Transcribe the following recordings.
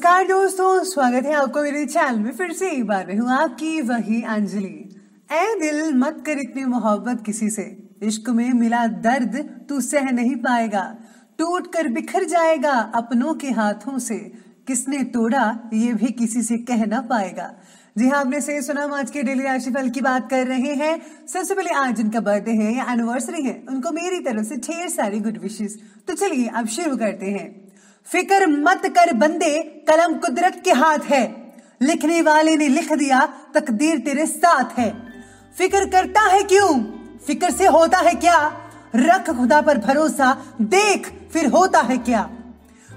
नमस्कार दोस्तों स्वागत है आपको मेरे चैनल में फिर से एक बार हूँ आपकी वही अंजलि ऐ दिल मत कर इतनी मोहब्बत किसी से इश्क में मिला दर्द तू सह नहीं पाएगा टूट कर बिखर जाएगा अपनों के हाथों से किसने तोड़ा ये भी किसी से कह ना पाएगा जी हाँ आपने सही सुना हम आज के डेली राशिफल की बात कर रहे हैं सबसे पहले आज जिनका बर्थडे है या एनिवर्सरी है उनको मेरी तरफ से ढेर सारी गुड विशेष तो चलिए अब शुरू करते हैं फिक्र मत कर बंदे कलम कुदरत के हाथ है लिखने वाले ने लिख दिया तकदीर तेरे साथ है फिक्र करता है क्यों फिक्र से होता है क्या रख खुदा पर भरोसा देख फिर होता है क्या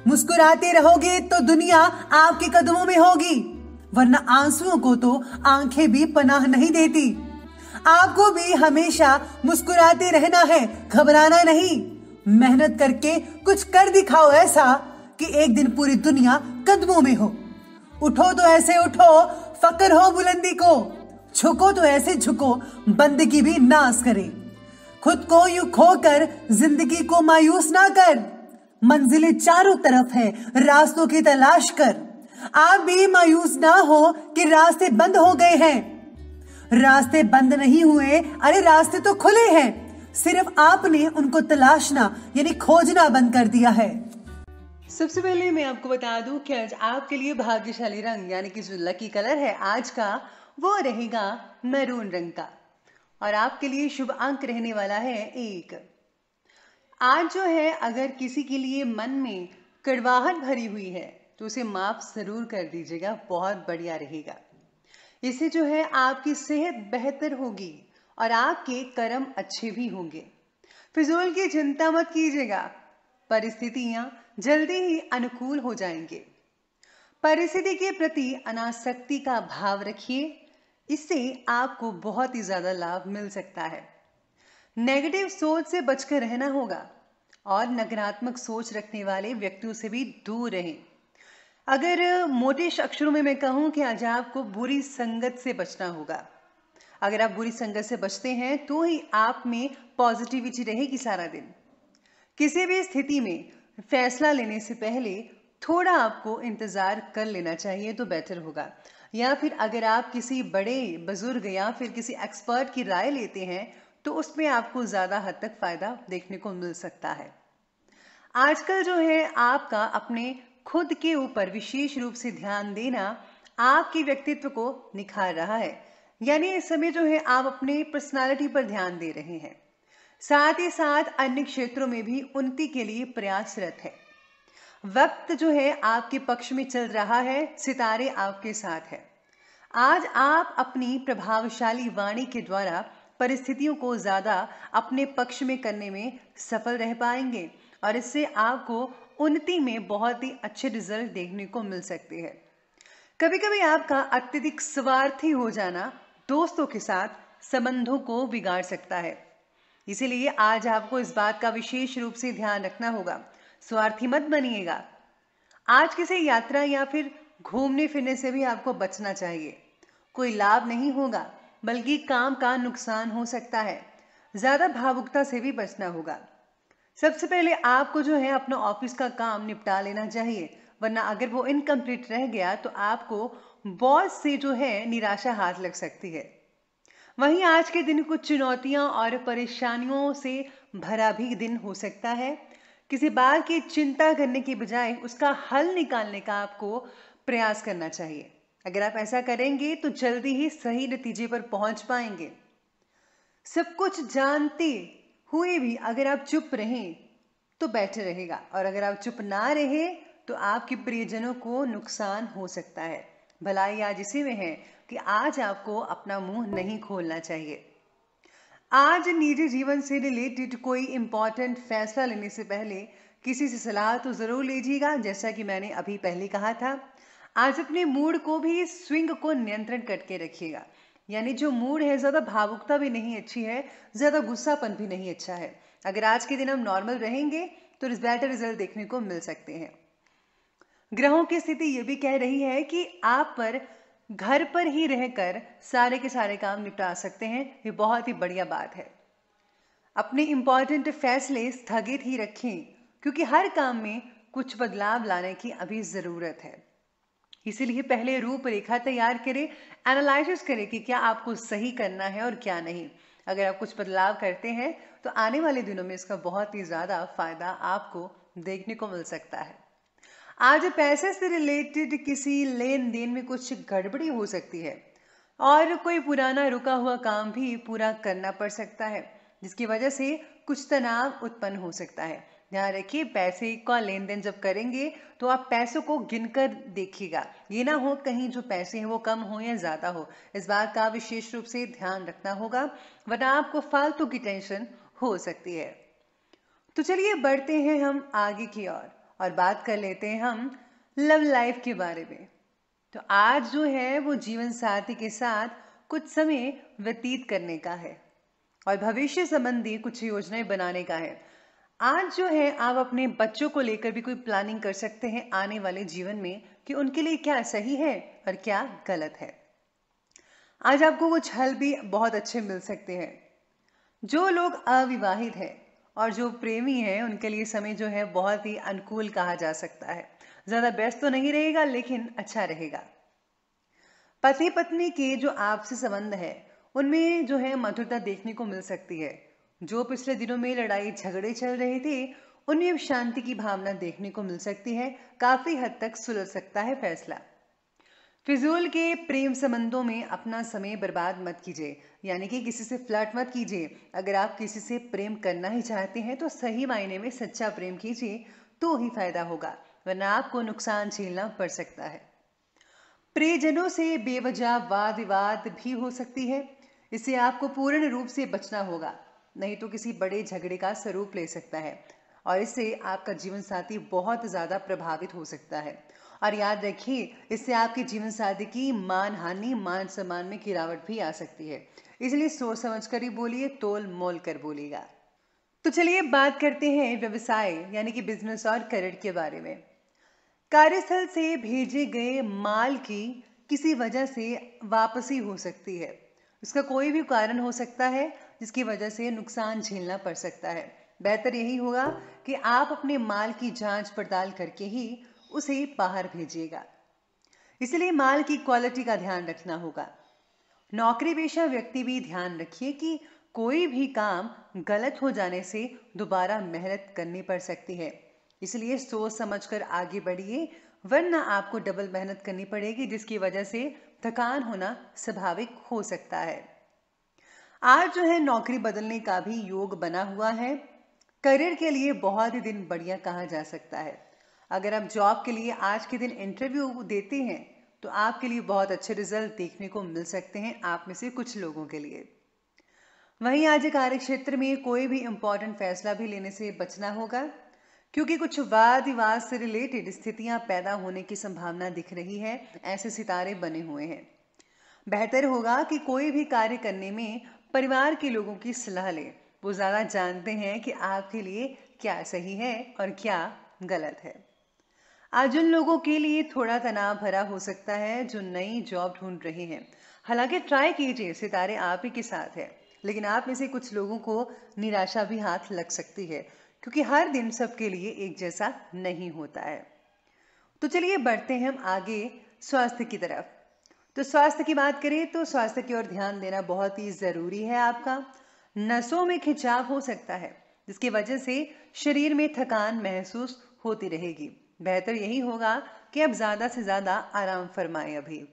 मुस्कुराते रहोगे तो दुनिया आपके कदमों में होगी वरना आंसुओं को तो आंखें भी पनाह नहीं देती आपको भी हमेशा मुस्कुराते रहना है घबराना नहीं मेहनत करके कुछ कर दिखाओ ऐसा कि एक दिन पूरी दुनिया कदमों में हो उठो तो ऐसे उठो फकर हो बुलंदी को झुको तो ऐसे झुको बंदगी भी नाश करे खुद को यू खो कर जिंदगी को मायूस ना कर मंजिलें चारों तरफ है रास्तों की तलाश कर आप भी मायूस ना हो कि रास्ते बंद हो गए हैं रास्ते बंद नहीं हुए अरे रास्ते तो खुले हैं सिर्फ आपने उनको तलाशना यानी खोजना बंद कर दिया है सबसे पहले मैं आपको बता दूं कि आज आपके लिए भाग्यशाली रंग यानी कि जो लकी कलर है आज का वो रहेगा मैरून रंग का और आपके लिए शुभ अंक रहने वाला है एक आज जो है अगर किसी के लिए मन में कड़वाहट भरी हुई है तो उसे माफ जरूर कर दीजिएगा बहुत बढ़िया रहेगा इससे जो है आपकी सेहत बेहतर होगी और आपके कर्म अच्छे भी होंगे फिजूल की चिंता मत कीजिएगा परिस्थितियां जल्दी ही अनुकूल हो जाएंगे परिस्थिति के प्रति अनासक्ति का भाव रखिए इससे आपको बहुत ही ज़्यादा लाभ मिल सकता है नेगेटिव सोच से बचकर रहना होगा और नकारात्मक सोच रखने वाले व्यक्तियों से भी दूर रहें अगर मोटे अक्षरों में मैं कहूं कि आज आपको बुरी संगत से बचना होगा अगर आप बुरी संगत से बचते हैं तो ही आप में पॉजिटिविटी रहेगी सारा दिन किसी भी स्थिति में फैसला लेने से पहले थोड़ा आपको इंतज़ार कर लेना चाहिए तो बेहतर होगा या फिर अगर आप किसी बड़े बुजुर्ग या फिर किसी एक्सपर्ट की राय लेते हैं तो उसमें आपको ज़्यादा हद तक फ़ायदा देखने को मिल सकता है आजकल जो है आपका अपने खुद के ऊपर विशेष रूप से ध्यान देना आपके व्यक्तित्व को निखार रहा है यानी इस समय जो है आप अपने पर्सनालिटी पर ध्यान दे रहे हैं साथ ही साथ अन्य क्षेत्रों में भी उन्नति के लिए प्रयासरत है वक्त जो है आपके पक्ष में चल रहा है सितारे आपके साथ है आज आप अपनी प्रभावशाली वाणी के द्वारा परिस्थितियों को ज़्यादा अपने पक्ष में करने में सफल रह पाएंगे और इससे आपको उन्नति में बहुत ही अच्छे रिजल्ट देखने को मिल सकते हैं कभी कभी आपका अत्यधिक स्वार्थी हो जाना दोस्तों के साथ संबंधों को बिगाड़ सकता है इसीलिए आज आपको इस बात का विशेष रूप से ध्यान रखना होगा स्वार्थी मत बनिएगा आज किसी यात्रा या फिर घूमने फिरने से भी आपको बचना चाहिए कोई लाभ नहीं होगा बल्कि काम का नुकसान हो सकता है ज़्यादा भावुकता से भी बचना होगा सबसे पहले आपको जो है अपना ऑफिस का काम निपटा लेना चाहिए वरना अगर वो इनकम्प्लीट रह गया तो आपको बॉस से जो है निराशा हाथ लग सकती है वहीं आज के दिन कुछ चुनौतियां और परेशानियों से भरा भी दिन हो सकता है किसी बात की चिंता करने की बजाय उसका हल निकालने का आपको प्रयास करना चाहिए अगर आप ऐसा करेंगे तो जल्दी ही सही नतीजे पर पहुंच पाएंगे सब कुछ जानते हुए भी अगर आप चुप रहें तो बेटर रहेगा और अगर आप चुप ना रहे तो आपके प्रियजनों को नुकसान हो सकता है भलाई आज इसी में है कि आज आपको अपना मुंह नहीं खोलना चाहिए आज निजी जीवन से रिलेटेड कोई इंपॉर्टेंट फैसला लेने से पहले किसी से सलाह तो ज़रूर लीजिएगा जैसा कि मैंने अभी पहले कहा था आज अपने मूड को भी स्विंग को नियंत्रण करके रखिएगा यानी जो मूड है ज़्यादा भावुकता भी नहीं अच्छी है ज़्यादा गुस्सापन भी नहीं अच्छा है अगर आज के दिन हम नॉर्मल रहेंगे तो बेटर रिजल्ट देखने को मिल सकते हैं ग्रहों की स्थिति यह भी कह रही है कि आप पर घर पर ही रहकर सारे के सारे काम निपटा सकते हैं ये बहुत ही बढ़िया बात है अपने इम्पॉर्टेंट फैसले स्थगित ही रखें क्योंकि हर काम में कुछ बदलाव लाने की अभी ज़रूरत है इसीलिए पहले रूपरेखा तैयार करें एनालिस करें कि क्या आपको सही करना है और क्या नहीं अगर आप कुछ बदलाव करते हैं तो आने वाले दिनों में इसका बहुत ही ज़्यादा फ़ायदा आपको देखने को मिल सकता है आज पैसे से रिलेटेड किसी लेन देन में कुछ गड़बड़ी हो सकती है और कोई पुराना रुका हुआ काम भी पूरा करना पड़ सकता है जिसकी वजह से कुछ तनाव उत्पन्न हो सकता है ध्यान रखिए पैसे का लेन देन जब करेंगे तो आप पैसों को गिनकर देखिएगा ये ना हो कहीं जो पैसे हैं वो कम हो या ज़्यादा हो इस बात का विशेष रूप से ध्यान रखना होगा वरना आपको फालतू की टेंशन हो सकती है तो चलिए बढ़ते हैं हम आगे की ओर और बात कर लेते हैं हम लव लाइफ के बारे में तो आज जो है वो जीवन साथी के साथ कुछ समय व्यतीत करने का है और भविष्य संबंधी कुछ योजनाएं बनाने का है आज जो है आप अपने बच्चों को लेकर भी कोई प्लानिंग कर सकते हैं आने वाले जीवन में कि उनके लिए क्या सही है और क्या गलत है आज आपको कुछ हल भी बहुत अच्छे मिल सकते हैं जो लोग अविवाहित हैं और जो प्रेमी हैं उनके लिए समय जो है बहुत ही अनुकूल कहा जा सकता है ज़्यादा बेस्ट तो नहीं रहेगा लेकिन अच्छा रहेगा पति पत्नी के जो आपसी संबंध है उनमें जो है मधुरता देखने को मिल सकती है जो पिछले दिनों में लड़ाई झगड़े चल रहे थे उनमें अब शांति की भावना देखने को मिल सकती है काफ़ी हद तक सुलझ सकता है फैसला फिजूल के प्रेम संबंधों में अपना समय बर्बाद मत कीजिए यानी कि किसी से फ्लर्ट मत कीजिए अगर आप किसी से प्रेम करना ही चाहते हैं तो सही मायने में सच्चा प्रेम कीजिए तो ही फायदा होगा वरना आपको नुकसान झेलना पड़ सकता है प्रियजनों से बेवजह वाद विवाद भी हो सकती है इससे आपको पूर्ण रूप से बचना होगा नहीं तो किसी बड़े झगड़े का स्वरूप ले सकता है और इससे आपका जीवन साथी बहुत ज़्यादा प्रभावित हो सकता है और याद रखिए इससे आपके जीवन साथी की मान हानि मान सम्मान में गिरावट भी आ सकती है इसलिए सोच समझ कर ही बोलिए तोल मोल कर बोलिएगा तो चलिए बात करते हैं व्यवसाय यानी कि बिजनेस और करियर के बारे में कार्यस्थल से भेजे गए माल की किसी वजह से वापसी हो सकती है उसका कोई भी कारण हो सकता है जिसकी वजह से नुकसान झेलना पड़ सकता है बेहतर यही होगा कि आप अपने माल की जांच पड़ताल करके ही उसे बाहर भेजिएगा इसलिए माल की क्वालिटी का ध्यान रखना होगा नौकरी पेशा व्यक्ति भी ध्यान रखिए कि कोई भी काम गलत हो जाने से दोबारा मेहनत करनी पड़ सकती है इसलिए सोच समझकर आगे बढ़िए वरना आपको डबल मेहनत करनी पड़ेगी जिसकी वजह से थकान होना स्वाभाविक हो सकता है आज जो है नौकरी बदलने का भी योग बना हुआ है करियर के लिए बहुत ही दिन बढ़िया कहा जा सकता है अगर आप जॉब के लिए आज के दिन इंटरव्यू देते हैं तो आपके लिए बहुत अच्छे रिजल्ट देखने को मिल सकते हैं आप में से कुछ लोगों के लिए वहीं आज कार्य क्षेत्र में कोई भी इंपॉर्टेंट फैसला भी लेने से बचना होगा क्योंकि कुछ वाद विवाद से रिलेटेड स्थितियां पैदा होने की संभावना दिख रही है ऐसे सितारे बने हुए हैं बेहतर होगा कि कोई भी कार्य करने में परिवार के लोगों की सलाह लें वो ज़्यादा जानते हैं कि आपके लिए क्या सही है और क्या गलत है आज उन लोगों के लिए थोड़ा तनाव भरा हो सकता है जो नई जॉब ढूंढ रहे हैं हालांकि ट्राई कीजिए सितारे आप ही के साथ है लेकिन आप में से कुछ लोगों को निराशा भी हाथ लग सकती है क्योंकि हर दिन सबके लिए एक जैसा नहीं होता है तो चलिए बढ़ते हैं हम आगे स्वास्थ्य की तरफ तो स्वास्थ्य की बात करें तो स्वास्थ्य की ओर ध्यान देना बहुत ही ज़रूरी है आपका नसों में खिंचाव हो सकता है जिसकी वजह से शरीर में थकान महसूस होती रहेगी बेहतर यही होगा कि आप ज़्यादा से ज़्यादा आराम फरमाएं अभी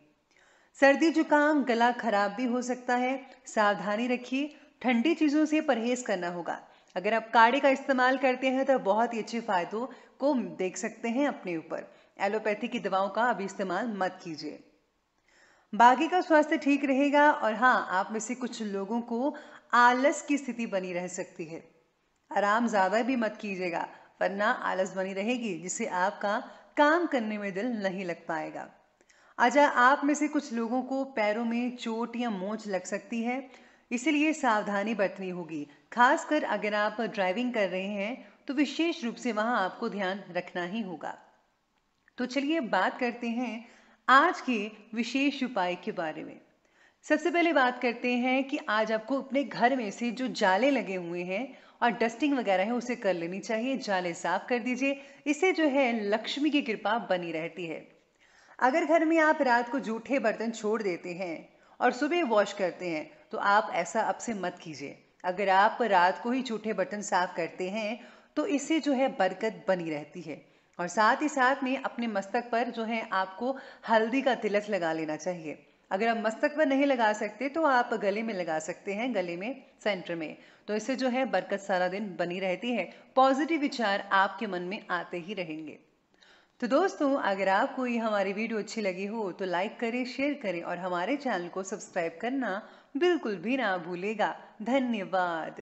सर्दी जुकाम गला खराब भी हो सकता है सावधानी रखिए ठंडी चीज़ों से परहेज करना होगा अगर आप काढ़े का इस्तेमाल करते हैं तो बहुत ही अच्छे फायदों को देख सकते हैं अपने ऊपर एलोपैथी की दवाओं का अभी इस्तेमाल मत कीजिए बाकी का स्वास्थ्य ठीक रहेगा और हाँ आप में से कुछ लोगों को आलस की स्थिति बनी रह सकती है आराम ज़्यादा भी मत कीजिएगा वरना आलस बनी रहेगी जिससे आपका काम करने में दिल नहीं लग पाएगा अच्छा आप में से कुछ लोगों को पैरों में चोट या मोच लग सकती है इसलिए सावधानी बरतनी होगी खासकर अगर आप ड्राइविंग कर रहे हैं तो विशेष रूप से वहां आपको ध्यान रखना ही होगा तो चलिए बात करते हैं आज के विशेष उपाय के बारे में सबसे पहले बात करते हैं कि आज आपको अपने घर में से जो जाले लगे हुए हैं और डस्टिंग वगैरह है उसे कर लेनी चाहिए जाले साफ कर दीजिए इससे जो है लक्ष्मी की कृपा बनी रहती है अगर घर में आप रात को जूठे बर्तन छोड़ देते हैं और सुबह वॉश करते हैं तो आप ऐसा अब से मत कीजिए अगर आप रात को ही जूठे बर्तन साफ करते हैं तो इससे जो है बरकत बनी रहती है और साथ ही साथ में अपने मस्तक पर जो है आपको हल्दी का तिलक लगा लेना चाहिए अगर आप मस्तक पर नहीं लगा सकते तो आप गले में लगा सकते हैं गले में सेंटर में तो इससे जो है बरकत सारा दिन बनी रहती है पॉजिटिव विचार आपके मन में आते ही रहेंगे तो दोस्तों अगर आपको ये हमारी वीडियो अच्छी लगी हो तो लाइक करें शेयर करें और हमारे चैनल को सब्सक्राइब करना बिल्कुल भी ना भूलेगा धन्यवाद